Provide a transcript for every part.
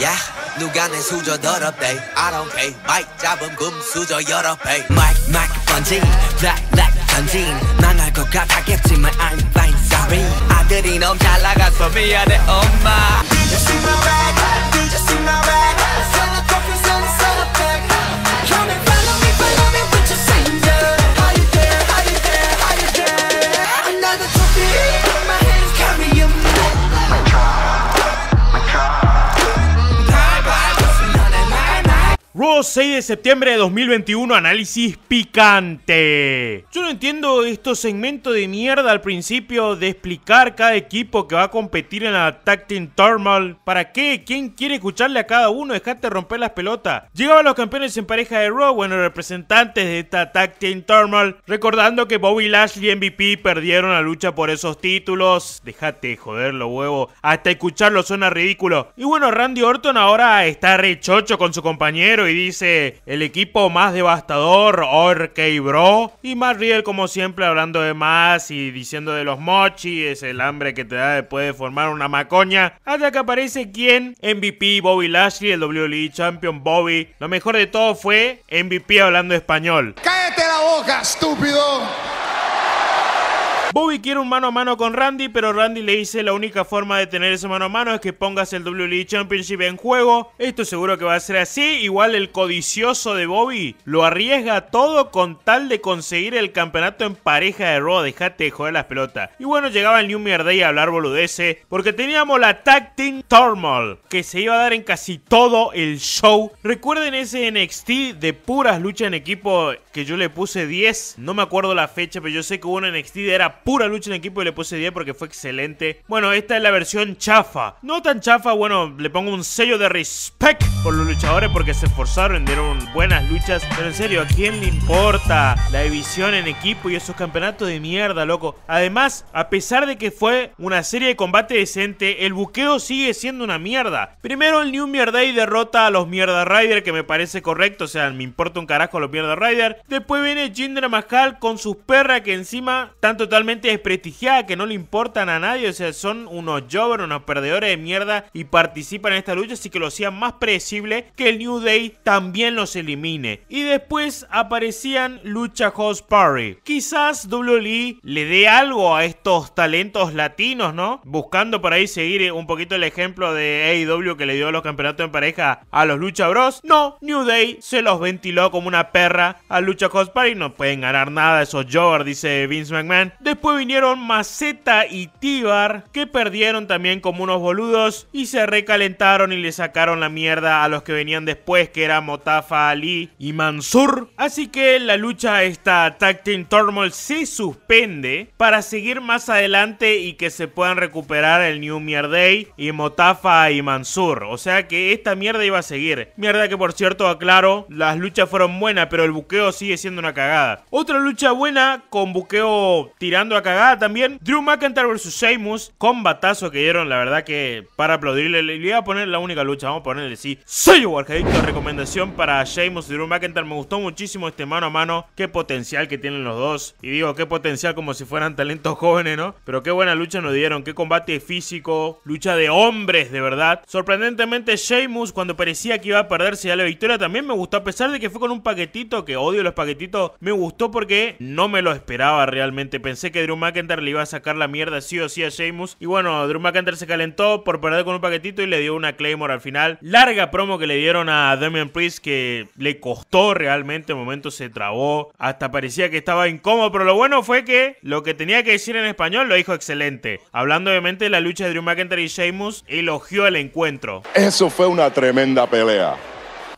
Yeah, 누가 내 수저 더럽대 I don't care 마이크 잡은 금 수저 여러 배 마이크 마이크 던진 black black 던진 망할 것 같았겠지만 I'm fine sorry 아들이 너무 잘 나가서 미안해 엄마 You just in my bag You just in my bag 6 de septiembre de 2021, análisis picante. Yo no entiendo estos segmentos de mierda al principio de explicar cada equipo que va a competir en la Tag Team Thermal. ¿Para qué? ¿Quién quiere escucharle a cada uno? Dejate romper las pelotas. Llegaban los campeones en pareja de Raw, bueno, representantes de esta Tag Team Thermal, recordando que Bobby Lashley y MVP perdieron la lucha por esos títulos. Dejate joder los hasta escucharlo suena ridículo. Y bueno, Randy Orton ahora está rechocho con su compañero y dice el equipo más devastador, Orkey Bro. Y más Riel, como siempre, hablando de más y diciendo de los mochi, es el hambre que te da después de formar una macoña. Hasta que aparece quien, MVP Bobby Lashley, el WWE Champion Bobby. Lo mejor de todo fue MVP hablando español. ¡Cállate la boca, estúpido! Bobby quiere un mano a mano con Randy, pero Randy le dice la única forma de tener ese mano a mano es que pongas el WWE Championship en juego. Esto seguro que va a ser así. Igual el codicioso de Bobby lo arriesga todo con tal de conseguir el campeonato en pareja de Raw. Dejate de joder las pelotas. Y bueno, llegaba el New Year Day a hablar boludece porque teníamos la Tag Team Turmoil que se iba a dar en casi todo el show. Recuerden ese NXT de puras luchas en equipo que yo le puse 10. No me acuerdo la fecha, pero yo sé que hubo un NXT de era pura lucha en equipo y le puse 10 porque fue excelente. Bueno, esta es la versión chafa. No tan chafa, bueno, le pongo un sello de respect por los luchadores porque se esforzaron, dieron buenas luchas. Pero en serio, ¿a quién le importa la división en equipo y esos campeonatos de mierda, loco? Además, a pesar de que fue una serie de combate decente, el buqueo sigue siendo una mierda. Primero, el New Mierda derrota a los Mierda Rider, que me parece correcto, o sea, me importa un carajo a los Mierda Rider. Después viene Jindra Mahal con sus perras que encima están totalmente desprestigiada, que no le importan a nadie, o sea, son unos jobber, unos perdedores de mierda y participan en esta lucha, así que lo hacían más predecible que el New Day también los elimine. Y después aparecían Lucha Host Party. Quizás Lee le dé algo a estos talentos latinos, ¿no? Buscando por ahí seguir un poquito el ejemplo de AEW que le dio los campeonatos en pareja a los Lucha Bros. No, New Day se los ventiló como una perra a Lucha Host Party, no pueden ganar nada esos jobber, dice Vince McMahon. Después vinieron Maceta y Tíbar, que perdieron también como unos boludos y se recalentaron y le sacaron la mierda a los que venían después, que era Motafa Ali y Mansur. Así que la lucha esta Tag Team se suspende para seguir más adelante y que se puedan recuperar el New Year y Motafa y Mansur. O sea que esta mierda iba a seguir. Mierda que por cierto, aclaro, las luchas fueron buenas, pero el buqueo sigue siendo una cagada. Otra lucha buena con buqueo tirando a cagada también. Drew McIntyre versus Sheamus. batazo que dieron, la verdad que para aplaudirle. Le voy a poner la única lucha. Vamos a ponerle sí. Soy la Recomendación para Sheamus y Drew McIntyre. Me gustó muchísimo este mano a mano. Qué potencial que tienen los dos. Y digo, qué potencial como si fueran talentos jóvenes, ¿no? Pero qué buena lucha nos dieron. Qué combate físico. Lucha de hombres, de verdad. Sorprendentemente, Sheamus, cuando parecía que iba a perderse ya la victoria, también me gustó. A pesar de que fue con un paquetito, que odio los paquetitos, me gustó porque no me lo esperaba realmente. Pensé que Drew McIntyre le iba a sacar la mierda sí o sí a Sheamus. Y bueno, Drew McIntyre se calentó por perder con un paquetito y le dio una Claymore al final. Larga promo que le dieron a Damian Priest que le costó realmente. En momento se trabó. Hasta parecía que estaba incómodo. Pero lo bueno fue que lo que tenía que decir en español lo dijo excelente. Hablando obviamente de la lucha de Drew McIntyre y Sheamus, elogió el encuentro. Eso fue una tremenda pelea.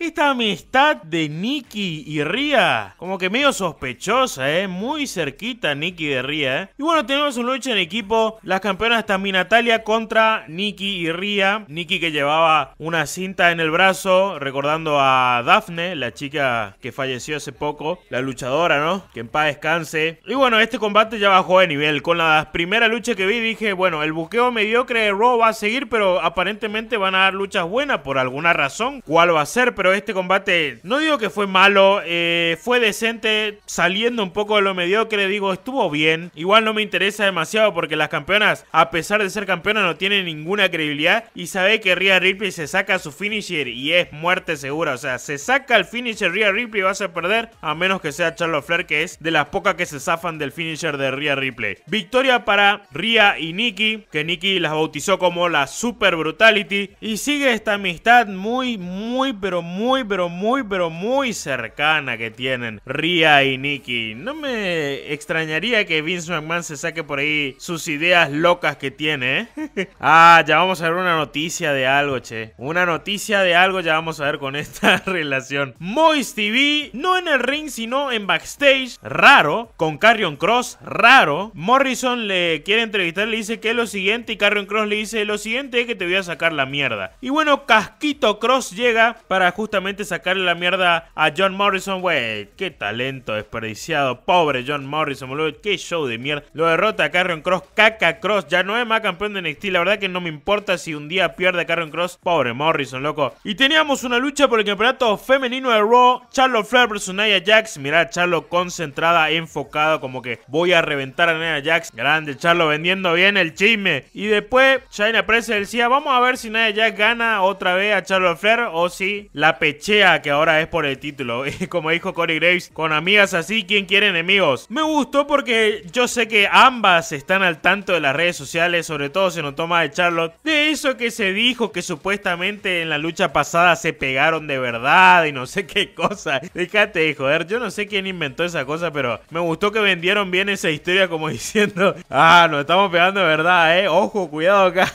Esta amistad de Nicky y Ria, como que medio sospechosa, ¿eh? Muy cerquita Nicky de Ria, ¿eh? Y bueno, tenemos un lucha en equipo. Las campeonas también Natalia contra Nicky y Ria. Nicky que llevaba una cinta en el brazo, recordando a Daphne, la chica que falleció hace poco, la luchadora, ¿no? Que en paz descanse. Y bueno, este combate ya bajó de nivel. Con la primera lucha que vi, dije, bueno, el buqueo mediocre de Raw va a seguir, pero aparentemente van a dar luchas buenas por alguna razón. ¿Cuál va a ser? Pero este combate, no digo que fue malo, eh, fue decente, saliendo un poco de lo mediocre, digo, estuvo bien. Igual no me interesa demasiado porque las campeonas, a pesar de ser campeonas, no tienen ninguna credibilidad. Y sabe que Rhea Ripley se saca su finisher y es muerte segura. O sea, se saca el finisher Rhea Ripley y vas a perder, a menos que sea Charlotte Flair, que es de las pocas que se zafan del finisher de Rhea Ripley. Victoria para Rhea y Nikki, que Nikki las bautizó como la Super Brutality. Y sigue esta amistad muy, muy, pero muy muy, pero muy, pero muy cercana que tienen Ria y Nikki. No me extrañaría que Vince McMahon se saque por ahí sus ideas locas que tiene. ¿eh? ah, ya vamos a ver una noticia de algo, che. Una noticia de algo ya vamos a ver con esta relación. Moist TV, no en el ring, sino en backstage. Raro. Con Carrion Cross, raro. Morrison le quiere entrevistar, le dice que es lo siguiente. Y Carrion Cross le dice: Lo siguiente es que te voy a sacar la mierda. Y bueno, Casquito Cross llega para justamente sacarle la mierda a John Morrison. Wey, qué talento desperdiciado. Pobre John Morrison, boludo. Qué show de mierda. Lo derrota a Carrion Cross. Caca Cross. Ya no es más campeón de NXT. La verdad que no me importa si un día pierde a Carrion Cross. Pobre Morrison, loco. Y teníamos una lucha por el campeonato femenino de Raw. Charlotte Flair vs Nia Jax. Mirá, Charlotte concentrada, enfocada. Como que voy a reventar a Nia Jax. Grande, Charlotte vendiendo bien el chisme. Y después, China Press decía: Vamos a ver si Nia Jax gana otra vez a Charlotte Flair. O si la pechea que ahora es por el título. Y como dijo Corey Graves, con amigas así, ¿quién quiere enemigos? Me gustó porque yo sé que ambas están al tanto de las redes sociales, sobre todo se nos toma de Charlotte, de eso que se dijo que supuestamente en la lucha pasada se pegaron de verdad y no sé qué cosa. Déjate de joder, yo no sé quién inventó esa cosa, pero me gustó que vendieron bien esa historia como diciendo, ah, nos estamos pegando de verdad, eh, ojo, cuidado acá.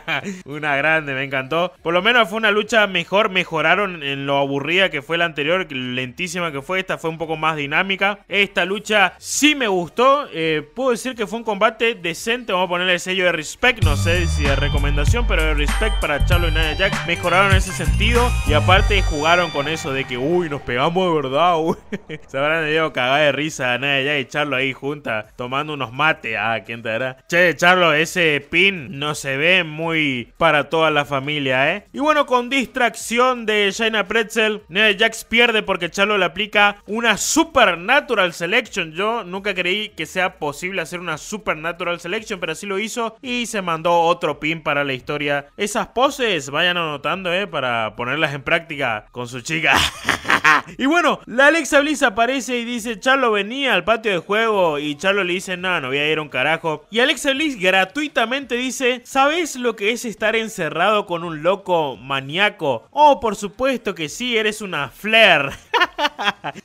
una grande, me encantó. Por lo menos fue una lucha mejor, mejoraron en lo aburrida que fue la anterior, lentísima que fue, esta fue un poco más dinámica. Esta lucha sí me gustó, eh, puedo decir que fue un combate decente, vamos a ponerle el sello de respect, no sé si de recomendación, pero de respect para Charlo y Nadia Jack, mejoraron en ese sentido y aparte jugaron con eso de que, uy, nos pegamos de verdad, uy. Se habrán ido de risa a Nia Jack y Charlo ahí juntas, tomando unos mates, ah, quién te hará. Che, Charlo, ese pin no se ve muy muy para toda la familia, ¿eh? Y bueno, con distracción de Shaina Pretzel, Nia Jax pierde porque Charlo le aplica una Supernatural Selection. Yo nunca creí que sea posible hacer una Supernatural Selection, pero así lo hizo y se mandó otro pin para la historia. Esas poses, vayan anotando, ¿eh? Para ponerlas en práctica con su chica. y bueno, la Alexa Bliss aparece y dice, Charlo venía al patio de juego y Charlo le dice, no, no voy a ir a un carajo. Y Alexa Bliss gratuitamente dice, ¿sabes lo que es estar encerrado con un loco maníaco? Oh, por supuesto que sí, eres una flair.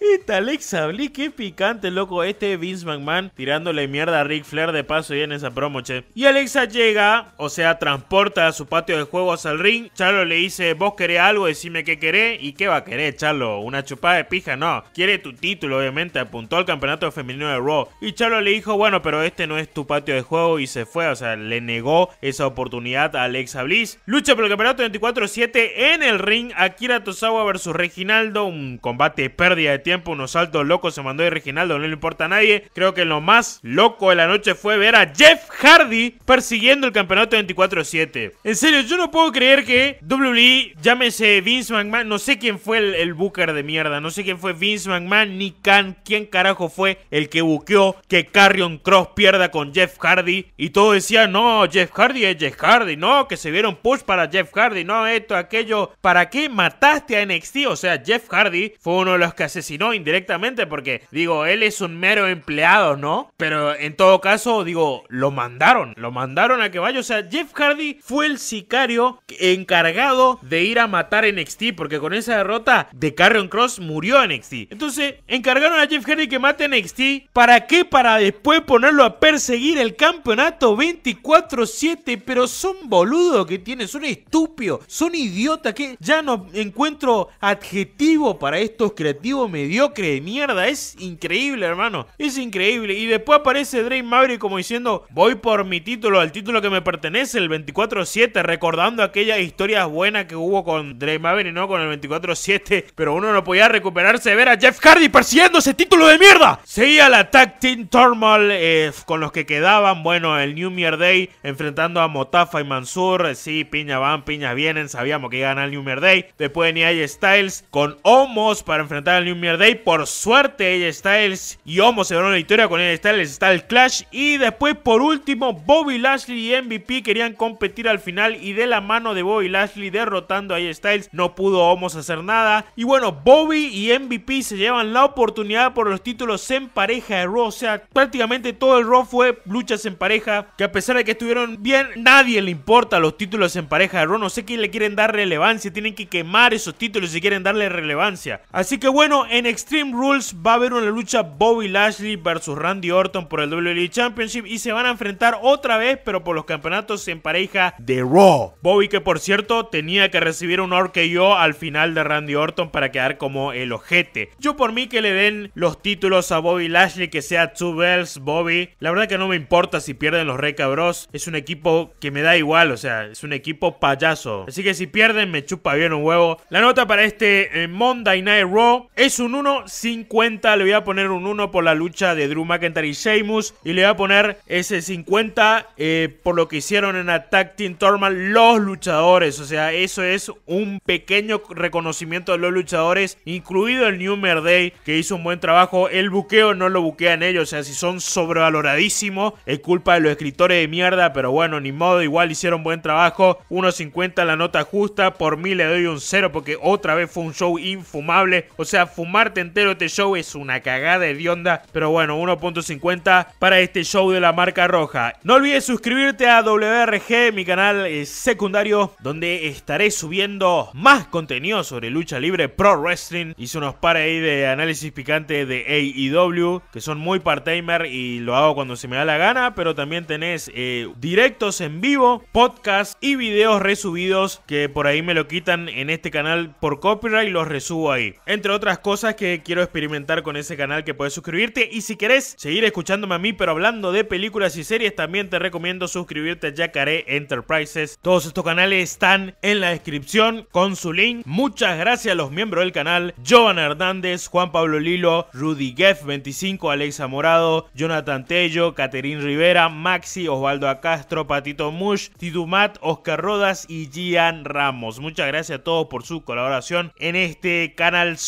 Esta Alexa Bliss, qué picante, loco. Este Vince McMahon tirándole mierda a Ric Flair de paso y en esa promo, che. Y Alexa llega, o sea, transporta a su patio de juegos al ring. Charlo le dice, vos querés algo, decime que querés. ¿Y qué va a querer, Charlo? ¿Una chupada de pija? No. Quiere tu título, obviamente. Apuntó al campeonato femenino de Raw. Y Charlo le dijo, bueno, pero este no es tu patio de juego y se fue. O sea, le negó esa oportunidad a Alexa Bliss. Lucha por el campeonato 24-7 en el ring. Akira Tosawa versus Reginaldo. Un combate pérdida de tiempo, unos saltos locos se mandó de Reginaldo, no le importa a nadie. Creo que lo más loco de la noche fue ver a Jeff Hardy persiguiendo el campeonato 24-7. En serio, yo no puedo creer que WWE, llámese Vince McMahon, no sé quién fue el, el de mierda, no sé quién fue Vince McMahon ni Khan, quién carajo fue el que buqueó que Carrion Cross pierda con Jeff Hardy. Y todo decía, no, Jeff Hardy es Jeff Hardy, no, que se vieron push para Jeff Hardy, no, esto, aquello. ¿Para qué mataste a NXT? O sea, Jeff Hardy fue un uno de los que asesinó indirectamente, porque digo, él es un mero empleado, ¿no? Pero en todo caso, digo, lo mandaron, lo mandaron a que vaya. O sea, Jeff Hardy fue el sicario encargado de ir a matar NXT, porque con esa derrota de Carrion Cross murió NXT. Entonces, encargaron a Jeff Hardy que mate a NXT. ¿Para qué? Para después ponerlo a perseguir el campeonato 24-7. Pero son boludos que tienen, son estúpidos, son idiotas que ya no encuentro adjetivo para estos creativo mediocre de mierda. Es increíble, hermano. Es increíble. Y después aparece Drake Maverick como diciendo, voy por mi título, al título que me pertenece, el 24-7, recordando aquellas historias buenas que hubo con Drake Maverick, ¿no? Con el 24-7. Pero uno no podía recuperarse de ver a Jeff Hardy persiguiendo ese título de mierda. Seguía la Tag Team Turmoil eh, con los que quedaban. Bueno, el New Year Day enfrentando a Motafa y Mansur. sí, piña van, piña vienen. Sabíamos que iban el New Year Day. Después venía Styles con Homos para enfrentar al New Year Day. Por suerte, ella Styles y Homo se dieron la victoria. Con AJ Styles está el Clash. Y después, por último, Bobby Lashley y MVP querían competir al final. Y de la mano de Bobby Lashley derrotando a Styles, no pudo Homo hacer nada. Y bueno, Bobby y MVP se llevan la oportunidad por los títulos en pareja de Raw. O sea, prácticamente todo el Raw fue luchas en pareja. Que a pesar de que estuvieron bien, nadie le importa los títulos en pareja de Raw. No sé quién le quieren dar relevancia. Tienen que quemar esos títulos si quieren darle relevancia. Así Así que bueno, en Extreme Rules va a haber una lucha Bobby Lashley versus Randy Orton por el WWE Championship y se van a enfrentar otra vez, pero por los campeonatos en pareja de Raw. Bobby que por cierto tenía que recibir un yo al final de Randy Orton para quedar como el ojete. Yo por mí que le den los títulos a Bobby Lashley, que sea Two Bells, Bobby. La verdad que no me importa si pierden los re cabros Es un equipo que me da igual, o sea, es un equipo payaso. Así que si pierden me chupa bien un huevo. La nota para este eh, Monday Night Raw es un 1.50. Le voy a poner un 1 por la lucha de Drew McIntyre y Sheamus. Y le voy a poner ese 50 eh, por lo que hicieron en Attack Team Tournament los luchadores. O sea, eso es un pequeño reconocimiento de los luchadores, incluido el New Day, que hizo un buen trabajo. El buqueo no lo buquean ellos. O sea, si son sobrevaloradísimos, es culpa de los escritores de mierda. Pero bueno, ni modo, igual hicieron buen trabajo. 1.50 la nota justa. Por mí le doy un 0 porque otra vez fue un show infumable. O sea, fumarte entero este show es una cagada de hedionda. Pero bueno, 1.50 para este show de la marca roja. No olvides suscribirte a WRG, mi canal eh, secundario, donde estaré subiendo más contenido sobre lucha libre pro wrestling. Hice unos par ahí de análisis picante de AEW, que son muy part-timer y lo hago cuando se me da la gana. Pero también tenés eh, directos en vivo, podcast y videos resubidos que por ahí me lo quitan en este canal por copyright y los resubo ahí entre otras cosas que quiero experimentar con ese canal que puedes suscribirte. Y si querés seguir escuchándome a mí, pero hablando de películas y series, también te recomiendo suscribirte a Yacaré Enterprises. Todos estos canales están en la descripción con su link. Muchas gracias a los miembros del canal. Joan Hernández, Juan Pablo Lilo, Rudy Geff 25, Alexa Morado, Jonathan Tello, Caterín Rivera, Maxi, Osvaldo Acastro, Patito Mush, Tidumat, Oscar Rodas y Gian Ramos. Muchas gracias a todos por su colaboración en este canal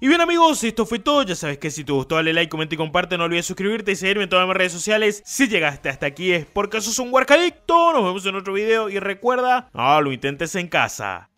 y bien amigos, esto fue todo. Ya sabes que si te gustó dale like, comenta y comparte. No olvides suscribirte y seguirme en todas mis redes sociales. Si llegaste hasta aquí es porque sos un huarcadicto. Nos vemos en otro video y recuerda, no lo intentes en casa.